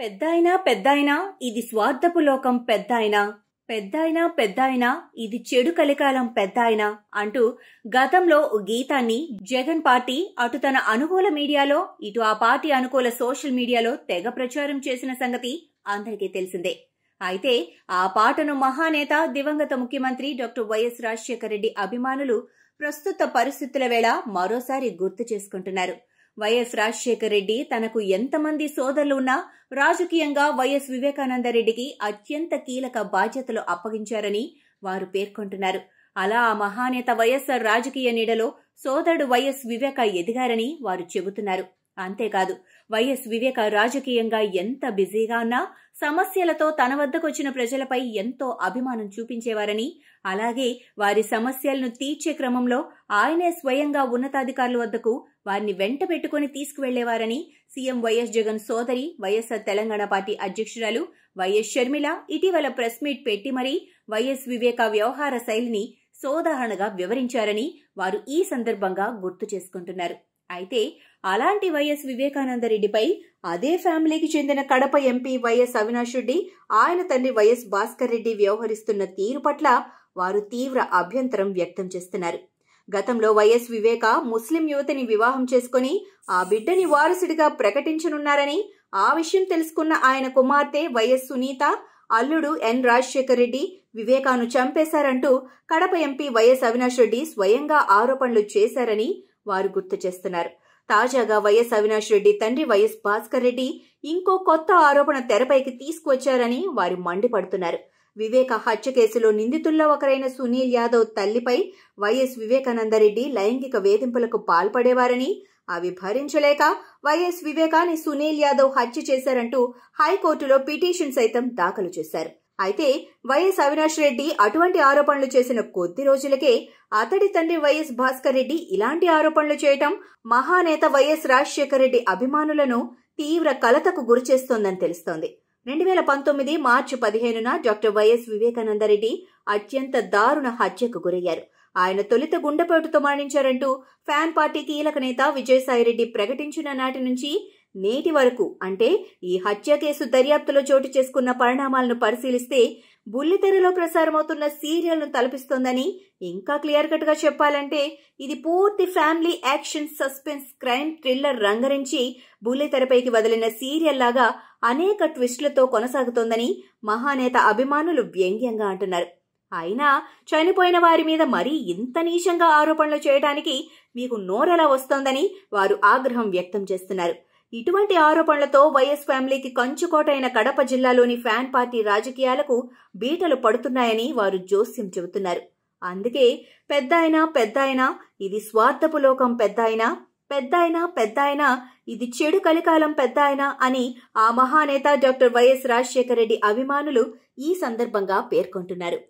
పెద్దాయినా పెద్దాయినా ఇది స్వార్థపు లోకం పెద్దాయినా పెద్దాయినా పెద్దాయినా ఇది చెడు కలికాలం పెద్దాయినా అంటూ గతంలో ఓ గీతాన్ని జగన్ పార్టీ అటు తన అనుకూల మీడియాలో ఇటు ఆ పార్టీ అనుకూల సోషల్ మీడియాలో తెగ ప్రచారం చేసిన సంగతి అందరికీ తెలిసిందే అయితే ఆ పాటను మహానేత దివంగత ముఖ్యమంత్రి డాక్టర్ వైఎస్ రాజశేఖర రెడ్డి అభిమానులు ప్రస్తుత పరిస్థితుల వేళ మరోసారి గుర్తు చేసుకుంటున్నారు వైఎస్ రాజశేఖర రెడ్డి తనకు ఎంతమంది సోదరులున్నా రాజకీయంగా వైఎస్ వివేకానందరెడ్డికి అత్యంత కీలక బాధ్యతలు అప్పగించారని వారు పేర్కొంటున్నారు అలా ఆ మహానేత వైఎస్ఆర్ రాజకీయ నీడలో సోదరుడు వైఎస్ వివేక ఎదిగారని వారు చెబుతున్నారు అంతేకాదు వైఎస్ వివేక రాజకీయంగా ఎంత బిజీగా ఉన్నా సమస్యలతో తన వద్దకొచ్చిన ప్రజలపై ఎంతో అభిమానం చూపించేవారని అలాగే వారి సమస్యలను తీర్చే క్రమంలో ఆయనే స్వయంగా ఉన్నతాధికారుల వద్దకు వారిని వెంట పెట్టుకుని తీసుకువెళ్లేవారని సీఎం వైఎస్ జగన్ సోదరి వైఎస్ఆర్ తెలంగాణ పార్టీ అధ్యక్షురాలు వైఎస్ షర్మిల ఇటీవల ప్రెస్ మీట్ పెట్టి మరీ వైఎస్ వివేక వ్యవహార శైలిని సోదాహరణగా వివరించారని వారు ఈ సందర్భంగా గుర్తు చేసుకుంటున్నారు అయితే అలాంటి వైఎస్ వివేకానందరెడ్డిపై అదే ఫ్యామిలీకి చెందిన కడప ఎంపీ వైఎస్ అవినాష్ రెడ్డి ఆయన తండ్రి వైఎస్ భాస్కర్ రెడ్డి వ్యవహరిస్తున్న తీరు పట్ల వారు తీవ్ర అభ్యంతరం వ్యక్తం చేస్తున్నారు గతంలో వైఎస్ వివేక ముస్లిం యువతిని వివాహం చేసుకుని ఆ బిడ్డని వారసుడిగా ప్రకటించనున్నారని ఆ విషయం తెలుసుకున్న ఆయన కుమార్తె వైఎస్ సునీత అల్లుడు ఎన్ రాజశేఖర్ రెడ్డి వివేకాను చంపేశారంటూ కడప ఎంపీ వైఎస్ అవినాష్ రెడ్డి స్వయంగా ఆరోపణలు చేశారని వారు గుర్తు చేస్తున్నారు తాజాగా వైఎస్ అవినాష్ రెడ్డి తండ్రి వైఎస్ భాస్కర్ రెడ్డి ఇంకో కొత్త ఆరోపణ తెరపైకి తీసుకువచ్చారని వారు మండిపడుతున్నారు వివేక హత్య కేసులో నిందితుల్లో ఒకరైన సునీల్ యాదవ్ తల్లిపై వైఎస్ వివేకానందరెడ్డి లైంగిక వేధింపులకు పాల్పడేవారని అవి భరించలేక వైఎస్ వివేకాని సునీల్ యాదవ్ హత్య చేశారంటూ హైకోర్టులో పిటిషన్ సైతం దాఖలు చేశారు అయితే వైఎస్ అవినాష్ రెడ్డి అటువంటి ఆరోపణలు చేసిన కొద్ది రోజులకే అతడి తండ్రి వైఎస్ భాస్కర్ రెడ్డి ఇలాంటి ఆరోపణలు చేయటం మహానేత వైఎస్ రాజశేఖర రెడ్డి అభిమానులను తీవ్ర కలతకు గురిచేస్తోందని తెలుస్తోంది రెండు వేల పంతొమ్మిది మార్చి పదిహేనున డాక్టర్ వైఎస్ వివేకానందరెడ్డి అత్యంత దారుణ హత్యకు గురయ్యారు ఆయన తొలిత గుండెపోటుతో మరణించారంటూ ఫ్యాన్ పార్టీ కీలక నేత విజయసాయిరెడ్డి ప్రకటించిన నాటి నుంచి నేటి వరకు అంటే ఈ హత్య కేసు దర్యాప్తులో చోటు చేసుకున్న పరిణామాలను పరిశీలిస్తే బుల్లితెరలో ప్రసారమవుతున్న సీరియల్ను తలపిస్తోందని ఇంకా క్లియర్ గా చెప్పాలంటే ఇది పూర్తి family action suspense crime thriller రంగరించి బుల్లితెరపైకి వదిలిన సీరియల్ లాగా అనేక ట్విస్టులతో కొనసాగుతోందని మహానేత అభిమానులు వ్యంగ్యంగా అంటున్నారు అయినా చనిపోయిన వారి మీద మరీ ఇంత నీచంగా ఆరోపణలు చేయడానికి మీకు నోరెలా వస్తోందని వారు ఆగ్రహం వ్యక్తం చేస్తున్నారు ఇటువంటి ఆరోపణలతో వైఎస్ ఫ్యామిలీకి కంచుకోటైన కడప జిల్లాలోని ఫ్యాన్ పార్టీ రాజకీయాలకు బీటలు పడుతున్నాయని వారు జోస్యం చెబుతున్నారు అందుకే పెద్ద అయినా ఇది స్వార్థపు లోకం పెద్ద అయినా పెద్ద ఇది చెడు కలికాలం పెద్ద అని ఆ మహానేత డాక్టర్ వైఎస్ రాజశేఖర రెడ్డి అభిమానులు ఈ సందర్భంగా పేర్కొంటున్నారు